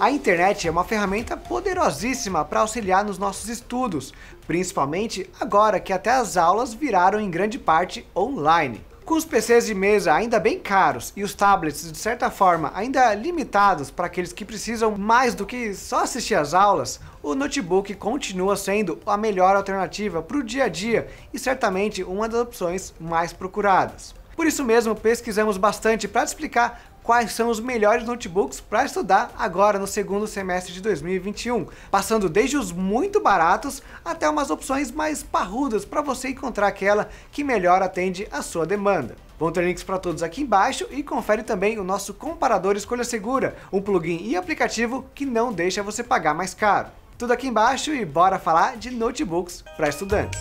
A internet é uma ferramenta poderosíssima para auxiliar nos nossos estudos, principalmente agora que até as aulas viraram em grande parte online. Com os PCs de mesa ainda bem caros e os tablets de certa forma ainda limitados para aqueles que precisam mais do que só assistir às aulas, o notebook continua sendo a melhor alternativa para o dia a dia e certamente uma das opções mais procuradas. Por isso mesmo, pesquisamos bastante para explicar quais são os melhores notebooks para estudar agora no segundo semestre de 2021, passando desde os muito baratos até umas opções mais parrudas para você encontrar aquela que melhor atende à sua demanda. Vão ter links para todos aqui embaixo e confere também o nosso comparador escolha segura, um plugin e aplicativo que não deixa você pagar mais caro. Tudo aqui embaixo e bora falar de notebooks para estudantes.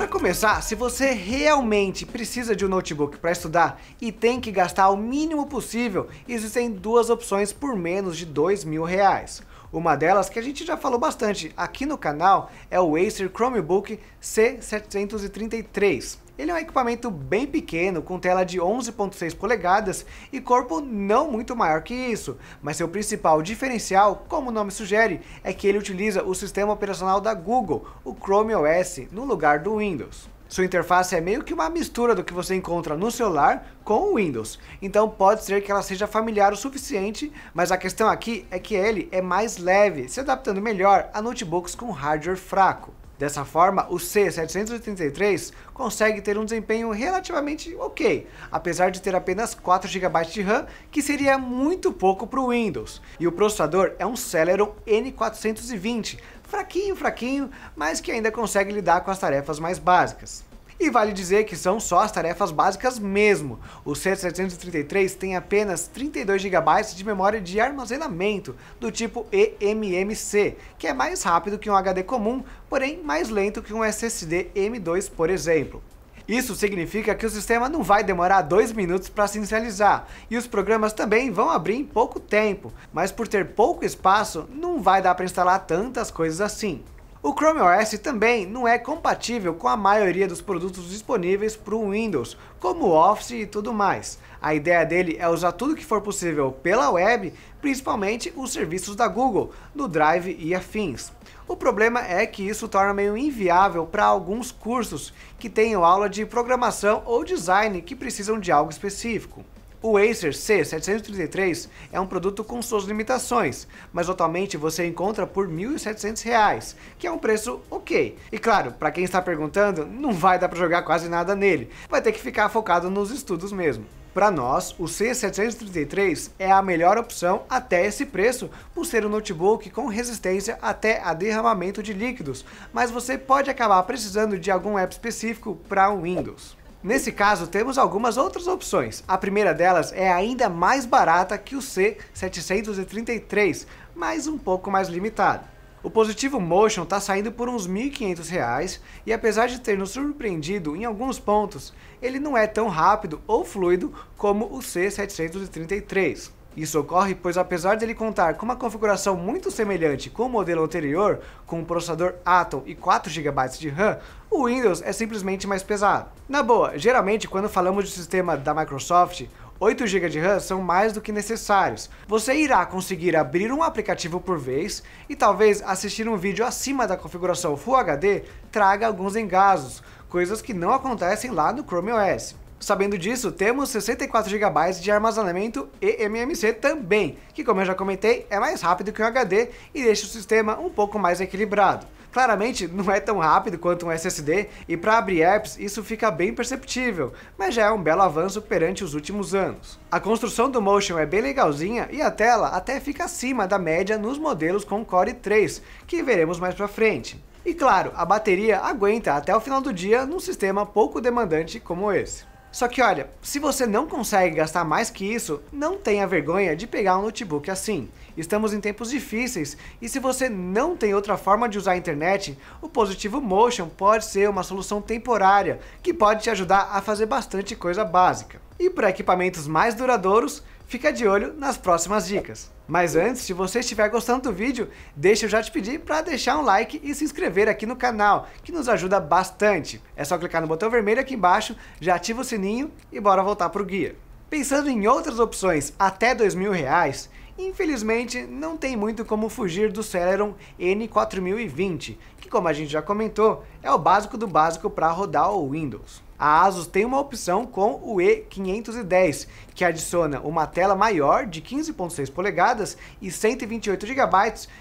Para começar, se você realmente precisa de um notebook para estudar e tem que gastar o mínimo possível, existem duas opções por menos de dois mil reais. Uma delas, que a gente já falou bastante aqui no canal, é o Acer Chromebook C733. Ele é um equipamento bem pequeno, com tela de 11.6 polegadas e corpo não muito maior que isso, mas seu principal diferencial, como o nome sugere, é que ele utiliza o sistema operacional da Google, o Chrome OS, no lugar do Windows. Sua interface é meio que uma mistura do que você encontra no celular com o Windows, então pode ser que ela seja familiar o suficiente, mas a questão aqui é que ele é mais leve, se adaptando melhor a notebooks com hardware fraco. Dessa forma, o C783 consegue ter um desempenho relativamente ok, apesar de ter apenas 4 GB de RAM, que seria muito pouco para o Windows. E o processador é um Celeron N420, fraquinho, fraquinho, mas que ainda consegue lidar com as tarefas mais básicas. E vale dizer que são só as tarefas básicas mesmo. O C733 tem apenas 32 GB de memória de armazenamento, do tipo eMMC, que é mais rápido que um HD comum, porém mais lento que um SSD M2, por exemplo. Isso significa que o sistema não vai demorar dois minutos para se inicializar e os programas também vão abrir em pouco tempo, mas por ter pouco espaço não vai dar para instalar tantas coisas assim. O Chrome OS também não é compatível com a maioria dos produtos disponíveis para o Windows, como o Office e tudo mais. A ideia dele é usar tudo que for possível pela web, principalmente os serviços da Google, do Drive e afins. O problema é que isso torna meio inviável para alguns cursos que tenham aula de programação ou design que precisam de algo específico. O Acer C733 é um produto com suas limitações, mas atualmente você encontra por R$ 1.700, que é um preço ok. E claro, para quem está perguntando, não vai dar para jogar quase nada nele, vai ter que ficar focado nos estudos mesmo. Para nós, o C733 é a melhor opção até esse preço, por ser um notebook com resistência até a derramamento de líquidos, mas você pode acabar precisando de algum app específico para o Windows. Nesse caso, temos algumas outras opções. A primeira delas é ainda mais barata que o C733, mas um pouco mais limitada. O Positivo Motion está saindo por uns R$ 1.500 e apesar de ter nos surpreendido em alguns pontos, ele não é tão rápido ou fluido como o C733. Isso ocorre pois apesar dele contar com uma configuração muito semelhante com o modelo anterior, com um processador Atom e 4 GB de RAM, o Windows é simplesmente mais pesado. Na boa, geralmente quando falamos de sistema da Microsoft, 8 GB de RAM são mais do que necessários. Você irá conseguir abrir um aplicativo por vez e talvez assistir um vídeo acima da configuração Full HD traga alguns engasos, coisas que não acontecem lá no Chrome OS. Sabendo disso, temos 64 GB de armazenamento eMMC também, que como eu já comentei, é mais rápido que um HD e deixa o sistema um pouco mais equilibrado. Claramente não é tão rápido quanto um SSD e para abrir apps isso fica bem perceptível, mas já é um belo avanço perante os últimos anos. A construção do Motion é bem legalzinha e a tela até fica acima da média nos modelos com Core 3, que veremos mais pra frente. E claro, a bateria aguenta até o final do dia num sistema pouco demandante como esse. Só que olha, se você não consegue gastar mais que isso, não tenha vergonha de pegar um notebook assim. Estamos em tempos difíceis e se você não tem outra forma de usar a internet, o Positivo Motion pode ser uma solução temporária que pode te ajudar a fazer bastante coisa básica. E para equipamentos mais duradouros, fica de olho nas próximas dicas. Mas antes, se você estiver gostando do vídeo, deixa eu já te pedir para deixar um like e se inscrever aqui no canal, que nos ajuda bastante. É só clicar no botão vermelho aqui embaixo, já ativa o sininho e bora voltar para o guia. Pensando em outras opções até R$ reais, infelizmente não tem muito como fugir do Celeron N4020, que como a gente já comentou, é o básico do básico para rodar o Windows a ASUS tem uma opção com o E510, que adiciona uma tela maior de 15.6 polegadas e 128 GB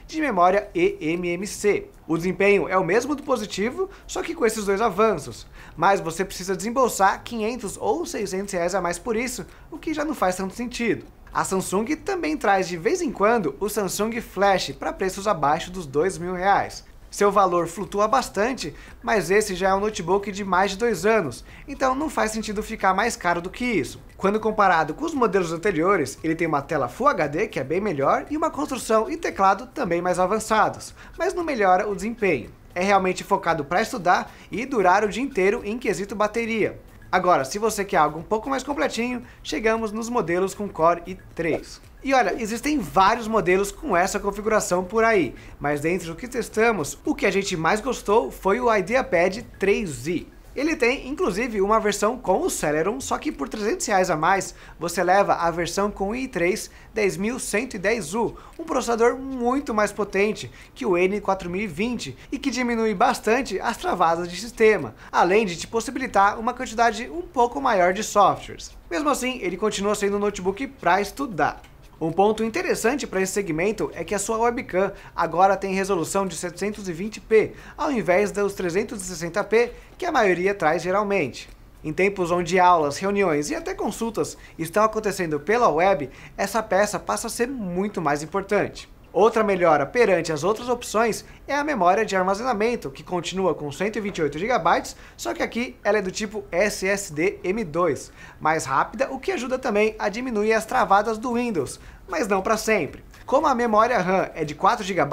de memória eMMC. O desempenho é o mesmo do positivo, só que com esses dois avanços, mas você precisa desembolsar 500 ou 600 reais a mais por isso, o que já não faz tanto sentido. A Samsung também traz de vez em quando o Samsung Flash para preços abaixo dos dois mil reais. Seu valor flutua bastante, mas esse já é um notebook de mais de dois anos, então não faz sentido ficar mais caro do que isso. Quando comparado com os modelos anteriores, ele tem uma tela Full HD, que é bem melhor, e uma construção e teclado também mais avançados, mas não melhora o desempenho. É realmente focado para estudar e durar o dia inteiro em quesito bateria. Agora, se você quer algo um pouco mais completinho, chegamos nos modelos com Core i3. E olha, existem vários modelos com essa configuração por aí, mas dentre o que testamos, o que a gente mais gostou foi o IdeaPad 3i. Ele tem, inclusive, uma versão com o Celeron, só que por 300 reais a mais, você leva a versão com o i3 10110U, um processador muito mais potente que o N4020 e que diminui bastante as travadas de sistema, além de te possibilitar uma quantidade um pouco maior de softwares. Mesmo assim, ele continua sendo um notebook para estudar. Um ponto interessante para esse segmento é que a sua webcam agora tem resolução de 720p, ao invés dos 360p que a maioria traz geralmente. Em tempos onde aulas, reuniões e até consultas estão acontecendo pela web, essa peça passa a ser muito mais importante. Outra melhora perante as outras opções é a memória de armazenamento, que continua com 128 GB, só que aqui ela é do tipo SSD M2, mais rápida, o que ajuda também a diminuir as travadas do Windows, mas não para sempre. Como a memória RAM é de 4 GB,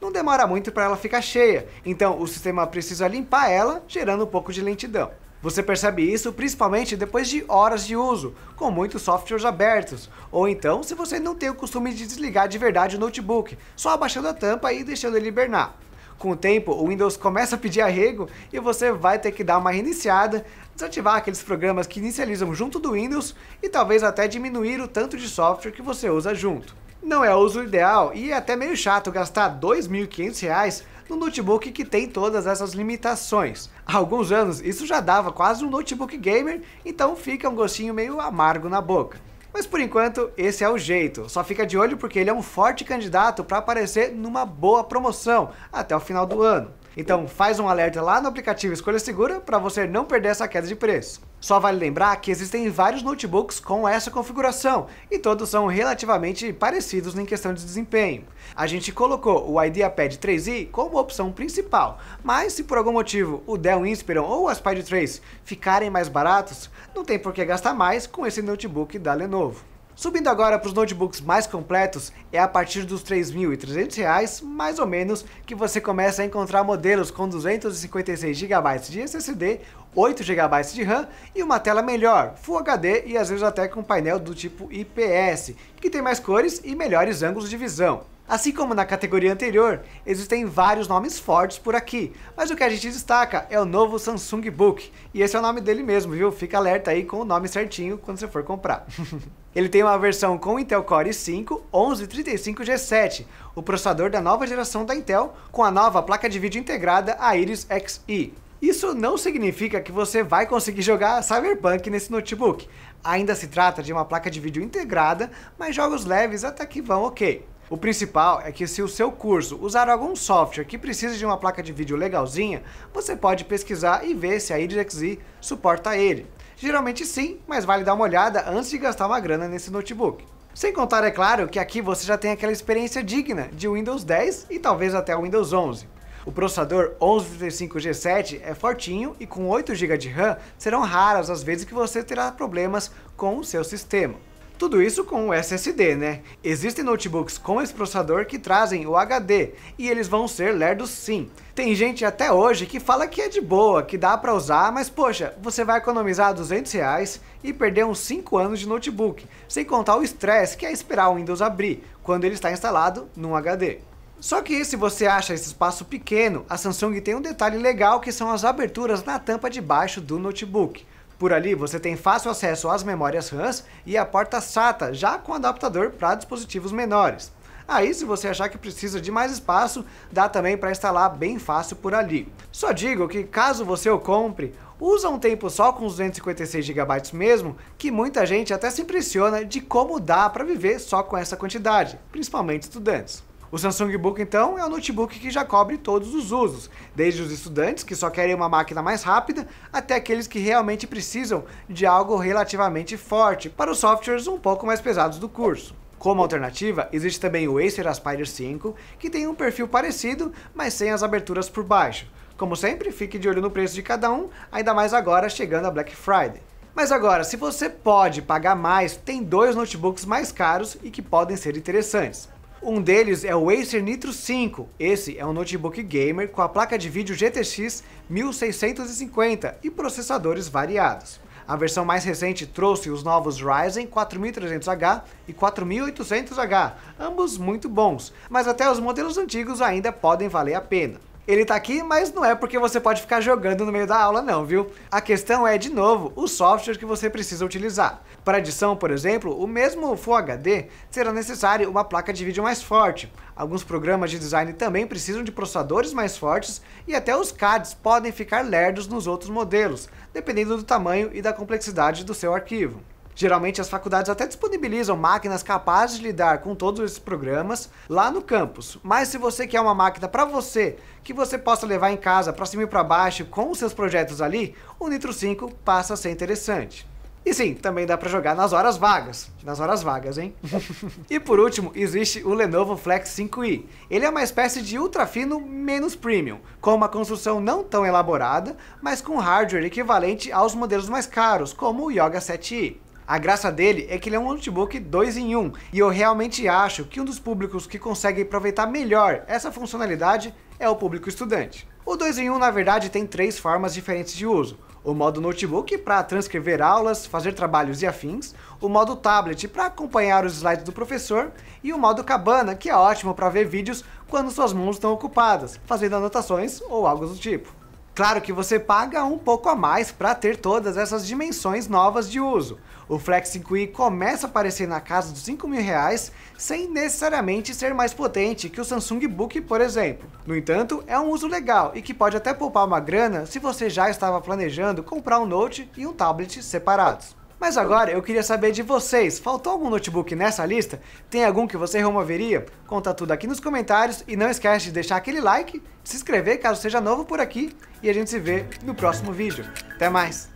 não demora muito para ela ficar cheia, então o sistema precisa limpar ela, gerando um pouco de lentidão. Você percebe isso principalmente depois de horas de uso, com muitos softwares abertos, ou então se você não tem o costume de desligar de verdade o notebook, só abaixando a tampa e deixando ele hibernar. Com o tempo, o Windows começa a pedir arrego e você vai ter que dar uma reiniciada, desativar aqueles programas que inicializam junto do Windows e talvez até diminuir o tanto de software que você usa junto. Não é o uso ideal e é até meio chato gastar R$ 2.500 num notebook que tem todas essas limitações. Há alguns anos isso já dava quase um notebook gamer, então fica um gostinho meio amargo na boca. Mas por enquanto, esse é o jeito. Só fica de olho porque ele é um forte candidato para aparecer numa boa promoção até o final do ano. Então faz um alerta lá no aplicativo Escolha Segura para você não perder essa queda de preço. Só vale lembrar que existem vários notebooks com essa configuração e todos são relativamente parecidos em questão de desempenho. A gente colocou o IdeaPad 3i como opção principal, mas se por algum motivo o Dell Inspiron ou o Aspire 3 ficarem mais baratos, não tem por que gastar mais com esse notebook da Lenovo. Subindo agora para os notebooks mais completos, é a partir dos R$ 3.300, mais ou menos, que você começa a encontrar modelos com 256 GB de SSD 8 GB de RAM e uma tela melhor, Full HD e às vezes até com painel do tipo IPS, que tem mais cores e melhores ângulos de visão. Assim como na categoria anterior, existem vários nomes fortes por aqui, mas o que a gente destaca é o novo Samsung Book, e esse é o nome dele mesmo, viu? Fica alerta aí com o nome certinho quando você for comprar. Ele tem uma versão com Intel Core i5 1135G7, o processador da nova geração da Intel, com a nova placa de vídeo integrada a Iris Xe. Isso não significa que você vai conseguir jogar Cyberpunk nesse notebook. Ainda se trata de uma placa de vídeo integrada, mas jogos leves até que vão ok. O principal é que se o seu curso usar algum software que precise de uma placa de vídeo legalzinha, você pode pesquisar e ver se a IDXI suporta ele. Geralmente sim, mas vale dar uma olhada antes de gastar uma grana nesse notebook. Sem contar, é claro, que aqui você já tem aquela experiência digna de Windows 10 e talvez até o Windows 11. O processador 1135G7 é fortinho e com 8GB de RAM serão raras as vezes que você terá problemas com o seu sistema. Tudo isso com o SSD, né? Existem notebooks com esse processador que trazem o HD e eles vão ser lerdos sim. Tem gente até hoje que fala que é de boa, que dá para usar, mas poxa, você vai economizar 200 reais e perder uns 5 anos de notebook, sem contar o estresse que é esperar o Windows abrir quando ele está instalado num HD. Só que se você acha esse espaço pequeno, a Samsung tem um detalhe legal que são as aberturas na tampa de baixo do notebook. Por ali você tem fácil acesso às memórias RAMs e à porta SATA, já com adaptador para dispositivos menores. Aí, se você achar que precisa de mais espaço, dá também para instalar bem fácil por ali. Só digo que caso você o compre, usa um tempo só com 256 GB mesmo, que muita gente até se impressiona de como dá para viver só com essa quantidade, principalmente estudantes. O Samsung Book, então, é o notebook que já cobre todos os usos, desde os estudantes que só querem uma máquina mais rápida, até aqueles que realmente precisam de algo relativamente forte para os softwares um pouco mais pesados do curso. Como alternativa, existe também o Acer Aspire 5, que tem um perfil parecido, mas sem as aberturas por baixo. Como sempre, fique de olho no preço de cada um, ainda mais agora chegando a Black Friday. Mas agora, se você pode pagar mais, tem dois notebooks mais caros e que podem ser interessantes. Um deles é o Acer Nitro 5. Esse é um notebook gamer com a placa de vídeo GTX 1650 e processadores variados. A versão mais recente trouxe os novos Ryzen 4300H e 4800H, ambos muito bons, mas até os modelos antigos ainda podem valer a pena ele tá aqui, mas não é porque você pode ficar jogando no meio da aula não, viu? A questão é, de novo, o software que você precisa utilizar. Para edição, por exemplo, o mesmo Full HD será necessário uma placa de vídeo mais forte. Alguns programas de design também precisam de processadores mais fortes e até os CADs podem ficar lerdos nos outros modelos, dependendo do tamanho e da complexidade do seu arquivo. Geralmente as faculdades até disponibilizam máquinas capazes de lidar com todos esses programas lá no campus. Mas se você quer uma máquina para você, que você possa levar em casa para cima e para baixo com os seus projetos ali, o Nitro 5 passa a ser interessante. E sim, também dá para jogar nas horas vagas. Nas horas vagas, hein? e por último, existe o Lenovo Flex 5i. Ele é uma espécie de ultra fino menos premium, com uma construção não tão elaborada, mas com hardware equivalente aos modelos mais caros, como o Yoga 7i. A graça dele é que ele é um notebook 2 em 1, um, e eu realmente acho que um dos públicos que consegue aproveitar melhor essa funcionalidade é o público estudante. O 2 em 1 um, na verdade tem três formas diferentes de uso. O modo notebook para transcrever aulas, fazer trabalhos e afins, o modo tablet para acompanhar os slides do professor e o modo cabana, que é ótimo para ver vídeos quando suas mãos estão ocupadas, fazendo anotações ou algo do tipo. Claro que você paga um pouco a mais para ter todas essas dimensões novas de uso. O Flex 5i começa a aparecer na casa dos 5 mil reais sem necessariamente ser mais potente que o Samsung Book, por exemplo. No entanto, é um uso legal e que pode até poupar uma grana se você já estava planejando comprar um Note e um tablet separados. Mas agora eu queria saber de vocês, faltou algum notebook nessa lista? Tem algum que você removeria? Conta tudo aqui nos comentários e não esquece de deixar aquele like, se inscrever caso seja novo por aqui e a gente se vê no próximo vídeo. Até mais!